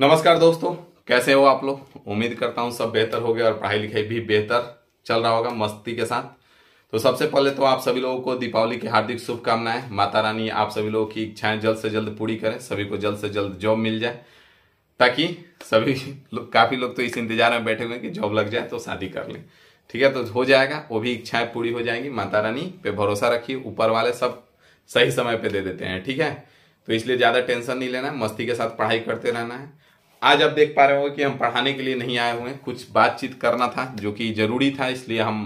नमस्कार दोस्तों कैसे हो आप लोग उम्मीद करता हूँ सब बेहतर हो गया और पढ़ाई लिखाई भी बेहतर चल रहा होगा मस्ती के साथ तो सबसे पहले तो आप सभी लोगों को दीपावली की हार्दिक शुभकामनाएं माता रानी आप सभी लोगों की इच्छाएं जल्द से जल्द पूरी करें सभी को जल्द से जल्द जॉब मिल जाए ताकि सभी लो, काफ़ी लोग तो इस इंतजार में बैठे हुए हैं कि जॉब लग जाए तो शादी कर लें ठीक है तो हो जाएगा वो भी इच्छाएं पूरी हो जाएंगी माता रानी पे भरोसा रखिए ऊपर वाले सब सही समय पे दे देते हैं ठीक है तो इसलिए ज़्यादा टेंशन नहीं लेना मस्ती के साथ पढ़ाई करते रहना है आज आप देख पा रहे होंगे कि हम पढ़ाने के लिए नहीं आए हुए कुछ बातचीत करना था जो कि जरूरी था इसलिए हम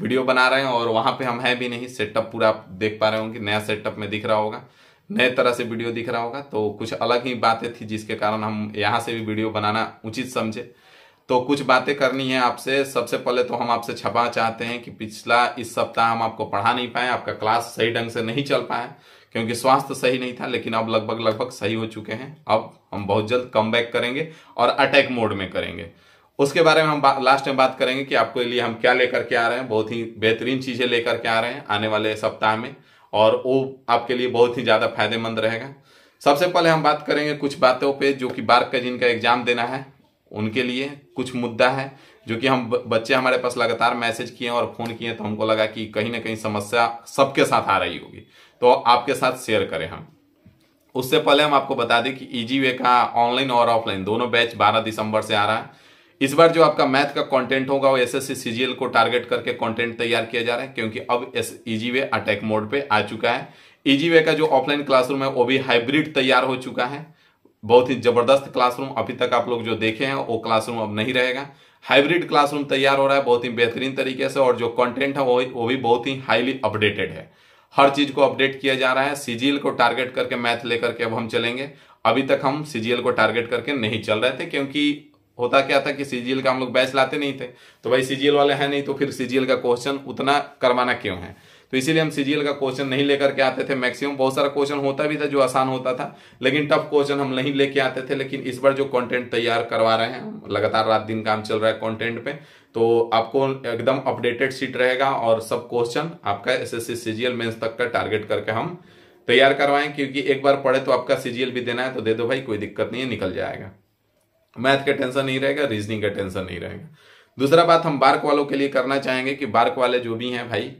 वीडियो बना रहे हैं और वहाँ पे हम है भी नहीं सेटअप पूरा आप देख पा रहे होंगे नया सेटअप में दिख रहा होगा नए तरह से वीडियो दिख रहा होगा तो कुछ अलग ही बातें थी जिसके कारण हम यहाँ से भी वीडियो बनाना उचित समझे तो कुछ बातें करनी है आपसे सबसे पहले तो हम आपसे छपा चाहते हैं कि पिछला इस सप्ताह हम आपको पढ़ा नहीं पाए आपका क्लास सही ढंग से नहीं चल पाए क्योंकि स्वास्थ्य सही नहीं था लेकिन अब लगभग लगभग सही हो चुके हैं अब हम बहुत जल्द कम बैक करेंगे और अटैक मोड में करेंगे उसके बारे में हम लास्ट में बात करेंगे कि आपके लिए हम क्या लेकर के आ रहे हैं बहुत ही बेहतरीन चीज़ें लेकर के आ रहे हैं आने वाले सप्ताह में और वो आपके लिए बहुत ही ज़्यादा फायदेमंद रहेगा सबसे पहले हम बात करेंगे कुछ बातों पे जो कि बार का जिनका एग्जाम देना है उनके लिए कुछ मुद्दा है जो कि हम बच्चे हमारे पास लगातार मैसेज किए और फोन किए तो हमको लगा कि कहीं ना कहीं समस्या सबके साथ आ रही होगी तो आपके साथ शेयर करें हम उससे पहले हम आपको बता दें कि इजी वे का ऑनलाइन और ऑफलाइन दोनों बैच 12 दिसंबर से आ रहा है इस बार जो आपका मैथ का कंटेंट होगा वो एस एस को टारगेट करके कंटेंट तैयार किया जा रहा है क्योंकि अब S easy way attack mode पे आ चुका है ईजी वे का जो ऑफलाइन क्लासरूम है वो भी हाइब्रिड तैयार हो चुका है बहुत ही जबरदस्त क्लासरूम अभी तक आप लोग जो देखे हैं वो क्लासरूम अब नहीं रहेगा हाइब्रिड क्लासरूम तैयार हो रहा है बहुत ही बेहतरीन तरीके से और जो कंटेंट है वो वो भी बहुत ही हाईली अपडेटेड है हर चीज को अपडेट किया जा रहा है सीजीएल को टारगेट करके मैथ लेकर के अब हम चलेंगे अभी तक हम सीजीएल को टारगेट करके नहीं चल रहे थे क्योंकि होता क्या था कि सीजीएल का हम लोग बैच लाते नहीं थे तो भाई सीजीएल वाले हैं नहीं तो फिर सीजीएल का क्वेश्चन उतना करवाना क्यों है तो इसीलिए हम सीजीएल का क्वेश्चन नहीं लेकर के आते थे मैक्सिमम बहुत सारा क्वेश्चन होता भी था जो आसान होता था लेकिन टफ क्वेश्चन हम नहीं लेके आते थे लेकिन इस बार जो कॉन्टेंट तैयार करवा रहे हैं लगातार रात दिन काम चल रहा है कॉन्टेंट पे तो आपको एकदम अपडेटेड सीट रहेगा और सब क्वेश्चन आपका एस एस सी सीजीएल तक का टारगेट करके हम तैयार करवाएं क्योंकि एक बार पढ़े तो आपका सीजीएल भी देना है तो दे दो भाई कोई दिक्कत नहीं है निकल जाएगा मैथ का टेंशन नहीं रहेगा रीजनिंग का टेंशन नहीं रहेगा दूसरा बात हम बार्क वालों के लिए करना चाहेंगे कि बार्क वाले जो भी हैं भाई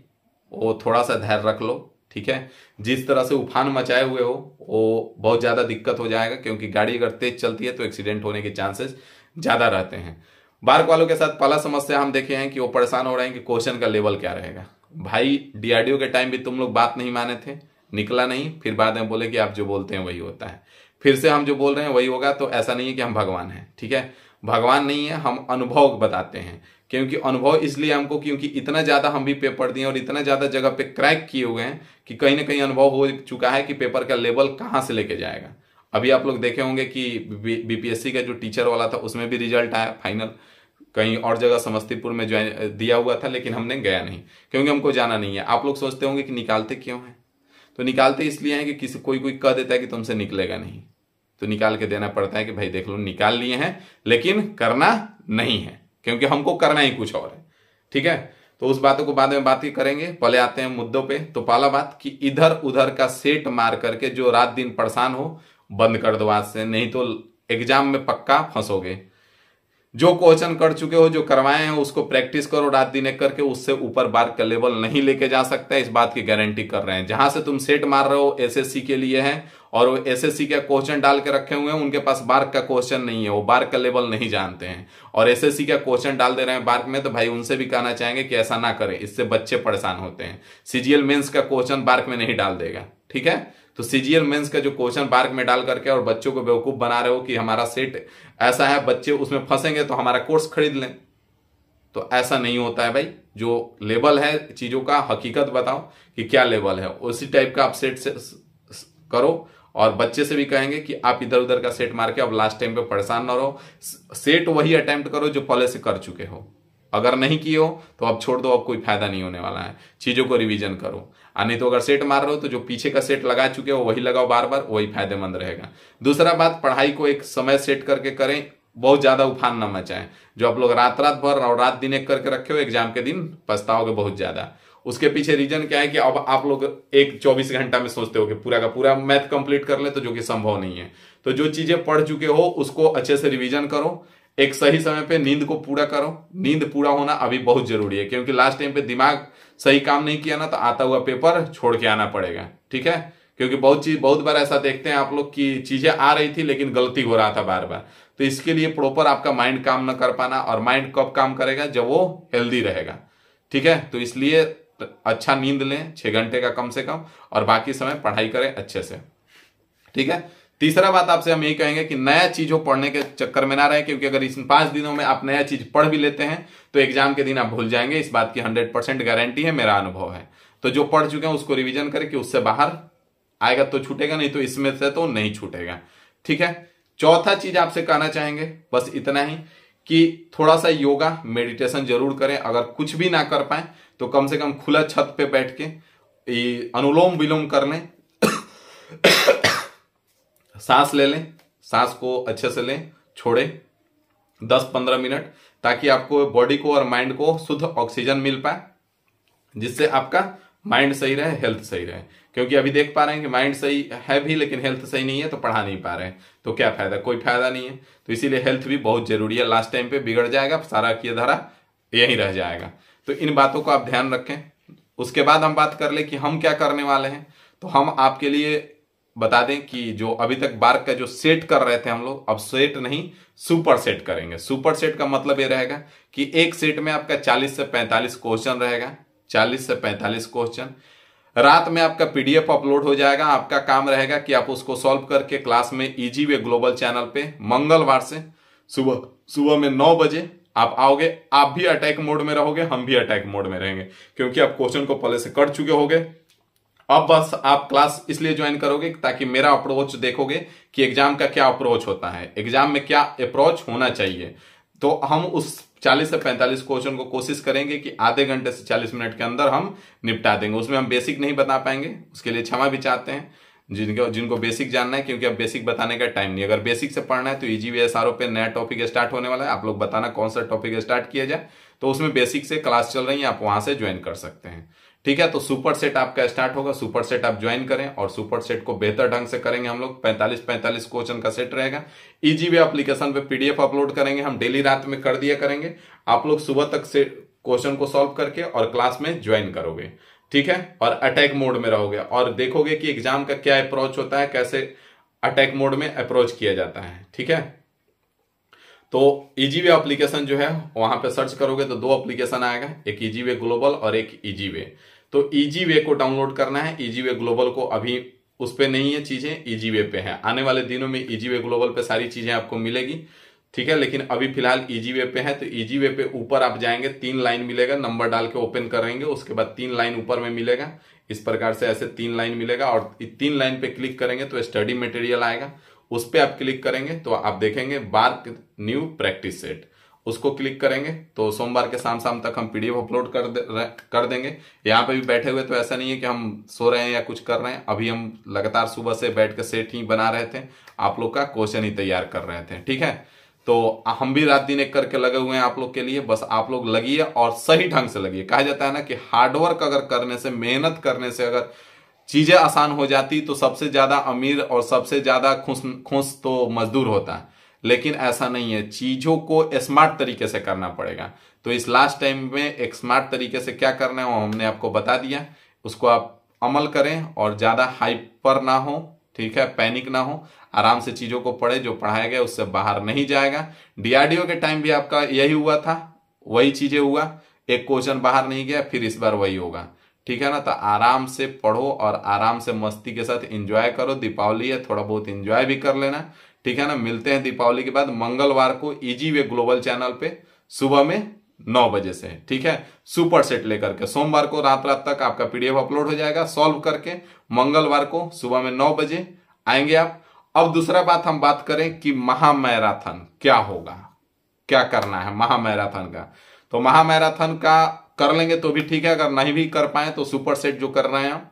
वो थोड़ा सा धैर्य रख लो ठीक है जिस तरह से उफान मचाए हुए हो वो बहुत ज़्यादा दिक्कत हो जाएगा क्योंकि गाड़ी अगर तेज चलती है तो एक्सीडेंट होने के चांसेस ज़्यादा रहते हैं बार्क वालों के साथ पहला समस्या हम देखे हैं कि वो परेशान हो रहे हैं कि क्वेश्चन का लेवल क्या रहेगा भाई डीआरडीओ के टाइम भी तुम लोग बात नहीं माने थे निकला नहीं फिर बाद में बोले कि आप जो बोलते हैं वही होता है फिर से हम जो बोल रहे हैं वही होगा तो ऐसा नहीं है कि हम भगवान हैं ठीक है भगवान नहीं है हम अनुभव बताते हैं क्योंकि अनुभव इसलिए हमको क्योंकि इतना ज़्यादा हम भी पेपर दिए और इतना ज़्यादा जगह पे क्रैक किए हुए हैं कि कहीं ना कहीं अनुभव हो चुका है कि पेपर का लेवल कहाँ से लेके जाएगा अभी आप लोग देखे होंगे कि बीपीएससी का जो टीचर वाला था उसमें भी रिजल्ट आया फाइनल कहीं और जगह समस्तीपुर में ज्वाइन दिया हुआ था लेकिन हमने गया नहीं क्योंकि हमको जाना नहीं है आप लोग सोचते होंगे कि निकालते क्यों हैं तो निकालते इसलिए हैं कि किसी कोई कोई कह देता है कि तुमसे निकलेगा नहीं तो निकाल के देना पड़ता है कि भाई देख लो निकाल लिए हैं लेकिन करना नहीं है क्योंकि हमको करना ही कुछ और है ठीक है तो उस बातों को बाद में बात ही करेंगे पहले आते हैं मुद्दों पे तो पहला बात कि इधर उधर का सेट मार करके जो रात दिन परेशान हो बंद कर दो आज से नहीं तो एग्जाम में पक्का फंसोगे जो क्वेश्चन कर चुके हो जो करवाए हैं उसको प्रैक्टिस करो रात दिन एक करके उससे ऊपर बार का लेवल नहीं लेके जा सकता इस बात की गारंटी कर रहे हैं जहां से तुम सेट मार रहे हो एसएससी के लिए है और वो एसएससी का क्वेश्चन डाल के रखे हुए हैं उनके पास बार्क का क्वेश्चन नहीं है वो बार्क का लेवल नहीं जानते हैं और एसएससी का क्वेश्चन डाल दे रहे हैं बार्क में तो भाई उनसे भी कहना चाहेंगे कि ऐसा ना करें इससे बच्चे परेशान होते हैं सीजीएल मेंस का क्वेश्चन बार्क में नहीं डाल देगा ठीक है तो सीजीएल मेन्स का जो क्वेश्चन बार्क में डाल करके और बच्चों को बेवकूफ बना रहे हो कि हमारा सेट ऐसा है बच्चे उसमें फंसेंगे तो हमारा कोर्स खरीद लें तो ऐसा नहीं होता है भाई जो लेवल है चीजों का हकीकत बताओ कि क्या लेवल है उसी टाइप का आप सेट से करो और बच्चे से भी कहेंगे कि आप इधर उधर का सेट मार के अब लास्ट टाइम पे परेशान ना रहो सेट वही अटेम्प्ट करो जो पहले से कर चुके हो अगर नहीं किए हो तो अब छोड़ दो अब कोई फायदा नहीं होने वाला है चीजों को रिवीजन करो नहीं तो अगर सेट मार रहे हो तो जो पीछे का सेट लगा चुके हो वही लगाओ बार बार वही फायदेमंद रहेगा दूसरा बात पढ़ाई को एक समय सेट करके करें बहुत ज़्यादा उफान न मचाएं जो आप लोग रात रात भर और रात दिन एक करके रखे हो एग्जाम के दिन पछताओगे बहुत ज़्यादा उसके पीछे रीजन क्या है कि अब आप लोग एक 24 घंटा में सोचते हो कि पूरा का पूरा मैथ कंप्लीट कर ले तो जो कि संभव नहीं है तो जो चीज़ें पढ़ चुके हो उसको अच्छे से रिविजन करो एक सही समय पे नींद को पूरा करो नींद पूरा होना अभी बहुत जरूरी है क्योंकि लास्ट टाइम पे दिमाग सही काम नहीं किया ना तो आता हुआ पेपर छोड़ के आना पड़ेगा ठीक है क्योंकि बहुत चीज बहुत बार ऐसा देखते हैं आप लोग की चीजें आ रही थी लेकिन गलती हो रहा था बार बार तो इसके लिए प्रॉपर आपका माइंड काम न कर पाना और माइंड कब काम करेगा जब वो हेल्दी रहेगा ठीक है तो इसलिए अच्छा नींद लें छह घंटे का कम से कम और बाकी समय पढ़ाई करें अच्छे से ठीक है तीसरा बात आपसे हम यही कहेंगे कि नया चीज़ों पढ़ने के चक्कर में ना रहे क्योंकि अगर इस पांच दिनों में आप नया चीज़ पढ़ भी लेते हैं तो एग्जाम के दिन आप भूल जाएंगे इस बात की हंड्रेड परसेंट गारंटी है मेरा अनुभव है तो जो पढ़ चुके हैं उसको रिविजन करें कि उससे बाहर आएगा तो छूटेगा नहीं तो इसमें से तो नहीं छूटेगा ठीक है चौथा चीज आपसे कहना चाहेंगे बस इतना ही कि थोड़ा सा योगा मेडिटेशन जरूर करें अगर कुछ भी ना कर पाए तो कम से कम खुला छत पे बैठ के अनुलोम विलोम कर लें सांस ले लें सांस को अच्छे से लें छोड़ें दस पंद्रह मिनट ताकि आपको बॉडी को और माइंड को शुद्ध ऑक्सीजन मिल पाए जिससे आपका माइंड सही रहे हेल्थ सही रहे क्योंकि अभी देख पा रहे हैं कि माइंड सही है भी लेकिन हेल्थ सही नहीं है तो पढ़ा नहीं पा रहे हैं तो क्या फायदा कोई फायदा नहीं है तो इसीलिए हेल्थ भी बहुत जरूरी है लास्ट टाइम पे बिगड़ जाएगा सारा किया धारा यही रह जाएगा तो इन बातों को आप ध्यान रखें उसके बाद हम बात कर ले कि हम क्या करने वाले हैं तो हम आपके लिए बता दें कि जो अभी तक बार्क का जो सेट कर रहे थे हम लोग अब सेट नहीं सुपर सेट करेंगे सुपर सेट का मतलब ये रहेगा कि एक सेट में आपका 40 से 45 क्वेश्चन रहेगा 40 से 45 क्वेश्चन रात में आपका पीडीएफ अपलोड हो जाएगा आपका काम रहेगा कि आप उसको सॉल्व करके क्लास में इजी वे ग्लोबल चैनल पे मंगलवार से सुबह सुबह में नौ बजे आप आओगे आप भी अटैक मोड में रहोगे हम भी अटैक मोड में रहेंगे क्योंकि आप क्वेश्चन को पहले से कर चुके होगे अब बस आप क्लास इसलिए ज्वाइन करोगे ताकि मेरा अप्रोच देखोगे कि एग्जाम का क्या अप्रोच होता है एग्जाम में क्या अप्रोच होना चाहिए तो हम उस 40 से 45 क्वेश्चन को कोशिश करेंगे कि आधे घंटे से 40 मिनट के अंदर हम निपटा देंगे उसमें हम बेसिक नहीं बता पाएंगे उसके लिए क्षमा भी चाहते हैं जिनके जिनको बेसिक जानना है क्योंकि अब बेसिक बताने का टाइम नहीं अगर बेसिक से पढ़ना है तो easy V S R O पे नया टॉपिक स्टार्ट होने वाला है आप लोग बताना कौन सा टॉपिक स्टार्ट किया जाए तो उसमें बेसिक से क्लास चल रही है आप वहां से ज्वाइन कर सकते हैं ठीक है तो सुपर सेट आपका स्टार्ट होगा सुपर सेट आप ज्वाइन करें और सुपर सेट को बेहतर ढंग से करेंगे हम लोग 45 45 क्वेश्चन का सेट रहेगा इजी वे एप्लीकेशन पे पीडीएफ अपलोड करेंगे हम डेली रात में कर दिया करेंगे आप लोग सुबह तक से क्वेश्चन को सॉल्व करके और क्लास में ज्वाइन करोगे ठीक है और अटैक मोड में रहोगे और देखोगे कि एग्जाम का क्या अप्रोच होता है कैसे अटैक मोड में अप्रोच किया जाता है ठीक है तो इजी वे एप्लीकेशन जो है वहां पे सर्च करोगे तो दो एप्लीकेशन आएगा एक वे ग्लोबल और एक वे तो ईजी वे को डाउनलोड करना है ईजी वे ग्लोबल को अभी उस पर नहीं है चीजें ईजी वे पे है आने वाले दिनों में ईजी वे ग्लोबल पे सारी चीजें आपको मिलेगी ठीक है लेकिन अभी फिलहाल ईजी वे पे है तो ईजी वे पे ऊपर आप जाएंगे तीन लाइन मिलेगा नंबर डाल के ओपन करेंगे उसके बाद तीन लाइन ऊपर में मिलेगा इस प्रकार से ऐसे तीन लाइन मिलेगा और तीन लाइन पे क्लिक करेंगे तो स्टडी मटेरियल आएगा उस पर आप क्लिक करेंगे तो आप देखेंगे बार्क न्यू प्रैक्टिस सेट उसको क्लिक करेंगे तो सोमवार के शाम शाम तक हम पीडीएफ अपलोड कर दे, कर देंगे यहाँ पे भी बैठे हुए तो ऐसा नहीं है कि हम सो रहे हैं या कुछ कर रहे हैं अभी हम लगातार सुबह से बैठ कर सेट ही बना रहे थे आप लोग का क्वेश्चन ही तैयार कर रहे थे ठीक है तो हम भी रात दिन एक करके लगे हुए हैं आप लोग के लिए बस आप लोग लगिए और सही ढंग से लगिए कहा जाता है ना कि हार्डवर्क अगर करने से मेहनत करने से अगर चीजें आसान हो जाती तो सबसे ज्यादा अमीर और सबसे ज्यादा खुश खुश तो मजदूर होता है लेकिन ऐसा नहीं है चीजों को स्मार्ट तरीके से करना पड़ेगा तो इस लास्ट टाइम में एक स्मार्ट तरीके से क्या करना है वो हमने आपको बता दिया उसको आप अमल करें और ज़्यादा हाइपर ना हो ठीक है पैनिक ना हो आराम से चीज़ों को पढ़े जो पढ़ाया गया उससे बाहर नहीं जाएगा डीआरडीओ के टाइम भी आपका यही हुआ था वही चीज़ें हुआ एक क्वेश्चन बाहर नहीं गया फिर इस बार वही होगा ठीक है ना तो आराम से पढ़ो और आराम से मस्ती के साथ एंजॉय करो दीपावली है थोड़ा बहुत एंजॉय भी कर लेना ठीक है ना मिलते हैं दीपावली के बाद मंगलवार को इजी वे ग्लोबल चैनल पे सुबह में नौ बजे से ठीक है सुपर सेट लेकर के सोमवार को रात रात तक आपका पीडीएफ अपलोड हो जाएगा सॉल्व करके मंगलवार को सुबह में नौ बजे आएंगे आप अब दूसरा बात हम बात करें कि महामैराथन क्या होगा क्या करना है महामैराथन का तो महामैराथन का कर लेंगे तो भी ठीक है अगर नहीं भी कर पाए तो सुपर सेट जो कर रहे हैं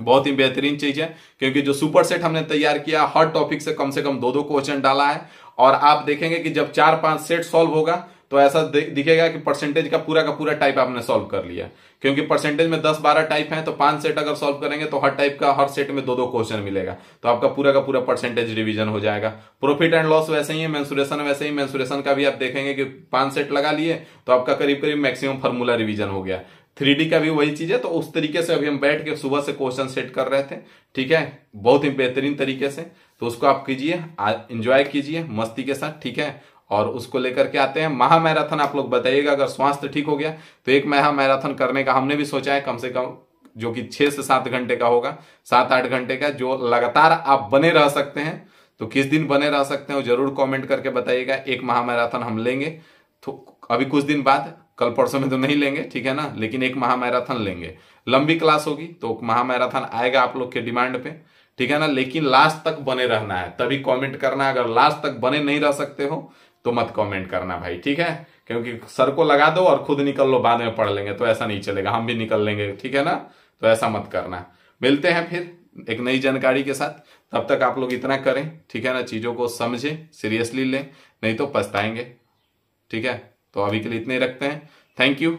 बहुत ही बेहतरीन चीज है क्योंकि जो सुपर सेट हमने तैयार किया हर टॉपिक से कम से कम दो दो क्वेश्चन डाला है और आप देखेंगे कि जब चार पांच सेट सॉल्व होगा तो ऐसा दिखेगा कि परसेंटेज का पूरा का पूरा टाइप आपने सॉल्व कर लिया क्योंकि परसेंटेज में 10-12 टाइप हैं तो पांच सेट अगर सॉल्व करेंगे तो हर टाइप का हर सेट में दो दो क्वेश्चन मिलेगा तो आपका पूरा का पूरा परसेंटेज रिवीजन हो जाएगा प्रॉफिट एंड लॉस वैसे ही है मैंसुरेशन वैसे ही मैंसुरेशन का भी आप देखेंगे कि पांच सेट लगा लिए तो आपका करीब करीब मैक्सिमम फॉर्मूला रिविजन हो गया थ्री का भी वही चीज है तो उस तरीके से अभी हम बैठ के सुबह से क्वेश्चन सेट कर रहे थे ठीक है बहुत ही बेहतरीन तरीके से तो उसको आप कीजिए इंजॉय कीजिए मस्ती के साथ ठीक है और उसको लेकर के आते हैं महा मैराथन आप लोग बताइएगा अगर स्वास्थ्य ठीक हो गया तो एक महा मैराथन करने का हमने भी सोचा है कम से कम जो कि छह से सात घंटे का होगा सात आठ घंटे का जो लगातार आप बने रह सकते हैं तो किस दिन बने रह सकते हैं जरूर कमेंट करके बताइएगा एक महा मैराथन हम लेंगे तो अभी कुछ दिन बाद कल परसों में तो नहीं लेंगे ठीक है ना लेकिन एक महामैराथन लेंगे लंबी क्लास होगी तो महामैराथन आएगा आप लोग के डिमांड पे ठीक है ना लेकिन लास्ट तक बने रहना है तभी कमेंट करना अगर लास्ट तक बने नहीं रह सकते हो तो मत कमेंट करना भाई ठीक है क्योंकि सर को लगा दो और खुद निकल लो बाद में पढ़ लेंगे तो ऐसा नहीं चलेगा हम भी निकल लेंगे ठीक है ना तो ऐसा मत करना मिलते हैं फिर एक नई जानकारी के साथ तब तक आप लोग इतना करें ठीक है ना चीजों को समझें सीरियसली लें नहीं तो पछताएंगे ठीक है तो अभी के लिए इतने ही रखते हैं थैंक यू